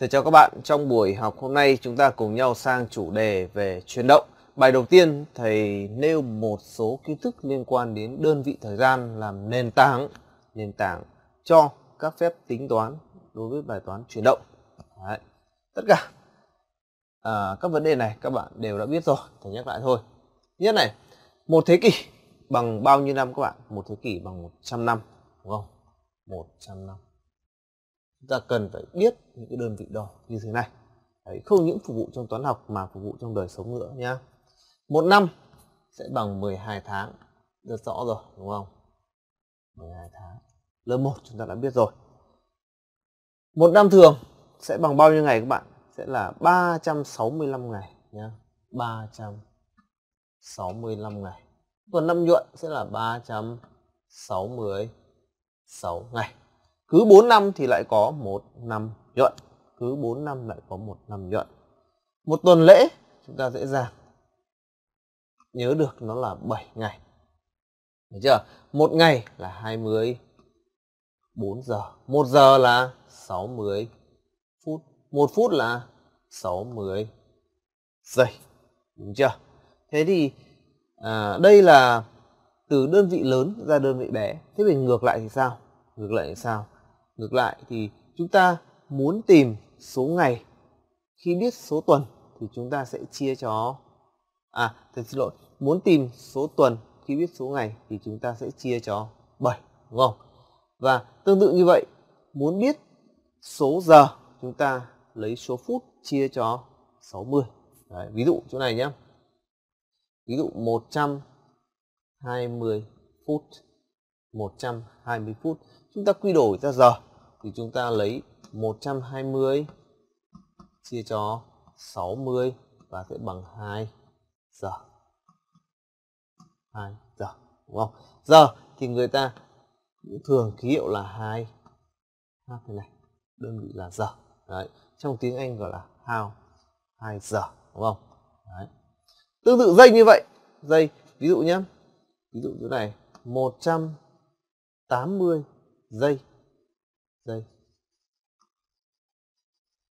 Thầy dạ, chào các bạn, trong buổi học hôm nay chúng ta cùng nhau sang chủ đề về chuyển động. Bài đầu tiên thầy nêu một số kiến thức liên quan đến đơn vị thời gian làm nền tảng nền tảng cho các phép tính toán đối với bài toán chuyển động. Đấy. Tất cả à, các vấn đề này các bạn đều đã biết rồi, thầy nhắc lại thôi. Nhất này, một thế kỷ bằng bao nhiêu năm các bạn? Một thế kỷ bằng 100 năm, đúng không? 100 năm chúng ta cần phải biết những cái đơn vị đo như thế này Đấy, không những phục vụ trong toán học mà phục vụ trong đời sống nữa nhá một năm sẽ bằng 12 tháng rất rõ rồi đúng không 12 tháng lớp 1 chúng ta đã biết rồi một năm thường sẽ bằng bao nhiêu ngày các bạn sẽ là 365 ngày nhá 365 ngày Tuần năm nhuận sẽ là 366 ngày cứ 4 năm thì lại có một năm nhuận cứ 4 năm lại có một năm nhuận một tuần lễ chúng ta dễ dàng nhớ được nó là 7 ngày được chưa một ngày là 24 giờ một giờ là 60 phút một phút là 60 giây đúng chưa thế thì à, đây là từ đơn vị lớn ra đơn vị bé thế thì ngược lại thì sao ngược lại thì sao ngược lại thì chúng ta muốn tìm số ngày khi biết số tuần thì chúng ta sẽ chia cho à thật xin lỗi muốn tìm số tuần khi biết số ngày thì chúng ta sẽ chia cho 7 đúng không và tương tự như vậy muốn biết số giờ chúng ta lấy số phút chia cho 60 Đấy, ví dụ chỗ này nhé ví dụ 120 phút 120 phút chúng ta quy đổi ra giờ thì chúng ta lấy 120 chia cho 60 và sẽ bằng 2 giờ. 2 giờ, đúng không? Giờ thì người ta thường ký hiệu là 2 h thế này, đơn vị là giờ. Đấy, trong tiếng Anh gọi là how, 2 giờ, đúng không? Đấy. Tương tự giây như vậy, giây ví dụ nhé. Ví dụ chỗ này 180 giây đây.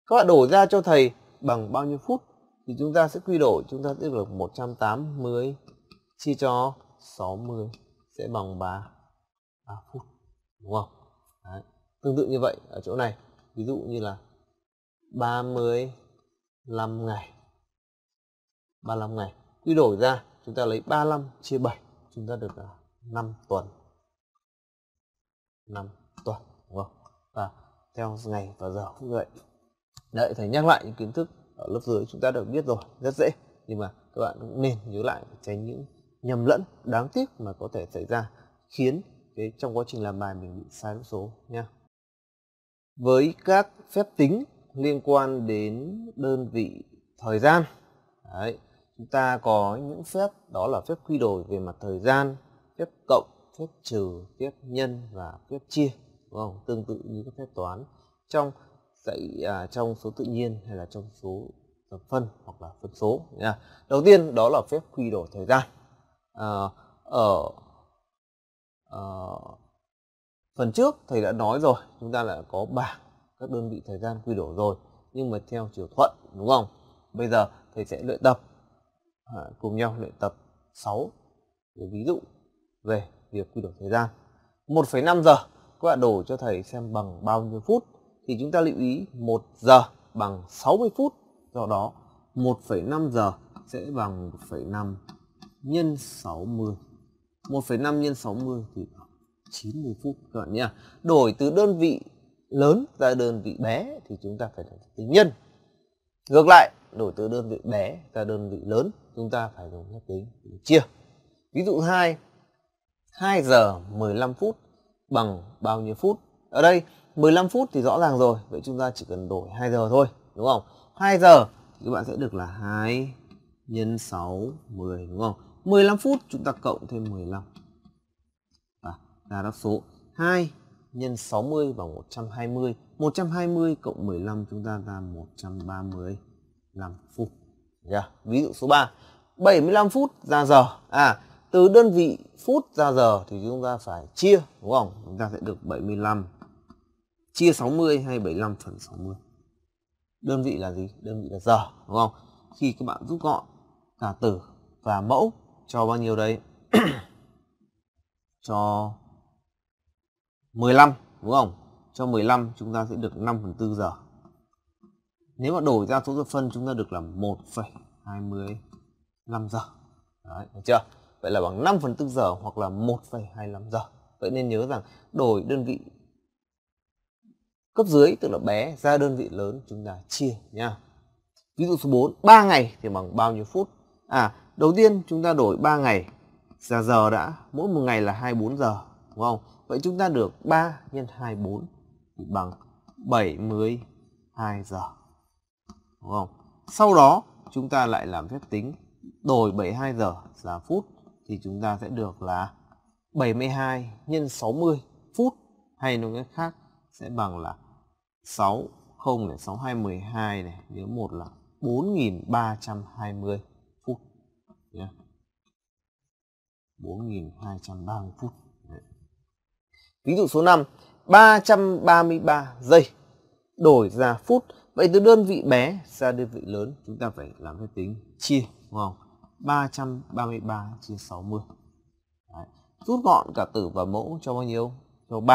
Các bạn đổ ra cho thầy bằng bao nhiêu phút thì chúng ta sẽ quy đổi chúng ta sẽ được 180 chia cho 60 sẽ bằng 3, 3 phút đúng không? Đấy. Tương tự như vậy ở chỗ này ví dụ như là 35 ngày 35 ngày quy đổi ra chúng ta lấy 35 chia 7 chúng ta được là 5 tuần 5 tuần đúng không? và vâng, theo ngày và giờ cũng vậy đấy phải nhắc lại những kiến thức ở lớp dưới chúng ta được biết rồi rất dễ nhưng mà các bạn cũng nên nhớ lại tránh những nhầm lẫn đáng tiếc mà có thể xảy ra khiến cái trong quá trình làm bài mình bị sai đúng số nha với các phép tính liên quan đến đơn vị thời gian đấy, chúng ta có những phép đó là phép quy đổi về mặt thời gian phép cộng phép trừ phép nhân và phép chia đúng không tương tự như các phép toán trong dạy à, trong số tự nhiên hay là trong số tập phân hoặc là phân số nha đầu tiên đó là phép quy đổi thời gian à, ở à, phần trước thầy đã nói rồi chúng ta đã có bảng các đơn vị thời gian quy đổi rồi nhưng mà theo chiều thuận đúng không bây giờ thầy sẽ luyện tập à, cùng nhau luyện tập 6 ví dụ về việc quy đổi thời gian 1,5 giờ các bạn đổ cho thầy xem bằng bao nhiêu phút thì chúng ta lưu ý 1 giờ bằng 60 phút do đó 1,5 giờ sẽ bằng 1,5 nhân 60 1,5 nhân 60 thì 90 phút các bạn nhé đổi từ đơn vị lớn ra đơn vị bé thì chúng ta phải tính nhân ngược lại đổi từ đơn vị bé ra đơn vị lớn chúng ta phải dùng phép tính chia ví dụ 2 2 giờ 15 phút bằng bao nhiêu phút ở đây 15 phút thì rõ ràng rồi vậy chúng ta chỉ cần đổi 2 giờ thôi đúng không 2 giờ thì các bạn sẽ được là 2 nhân 6 10 đúng không 15 phút chúng ta cộng thêm 15 và ra đáp số 2 nhân 60 bằng 120 120 cộng 15 chúng ta ra 135 phút yeah. ví dụ số 3 75 phút ra giờ à từ đơn vị phút ra giờ thì chúng ta phải chia đúng không chúng ta sẽ được 75 chia 60 hay 75 phần 60 đơn vị là gì đơn vị là giờ đúng không khi các bạn rút gọn cả tử và mẫu cho bao nhiêu đây cho 15 đúng không cho 15 chúng ta sẽ được 5 phần 4 giờ nếu mà đổi ra số giờ phân chúng ta được là 1,25 giờ đấy, được chưa vậy là bằng 5 phần tư giờ hoặc là 1,25 giờ vậy nên nhớ rằng đổi đơn vị cấp dưới tức là bé ra đơn vị lớn chúng ta chia nha ví dụ số 4 3 ngày thì bằng bao nhiêu phút à đầu tiên chúng ta đổi 3 ngày ra giờ đã mỗi một ngày là 24 giờ đúng không vậy chúng ta được 3 nhân 24 thì bằng 72 giờ đúng không sau đó chúng ta lại làm phép tính đổi 72 giờ ra phút thì chúng ta sẽ được là 72 nhân 60 phút hay nói cách khác sẽ bằng là 60 này 6212 này nhớ một là 4320 phút nhé. 4230 phút. Ví dụ số 5 333 giây đổi ra phút. Vậy từ đơn vị bé ra đơn vị lớn chúng ta phải làm phép tính chia đúng không? 333 chia 60. Đấy. Rút gọn cả tử và mẫu cho bao nhiêu? Cho 3.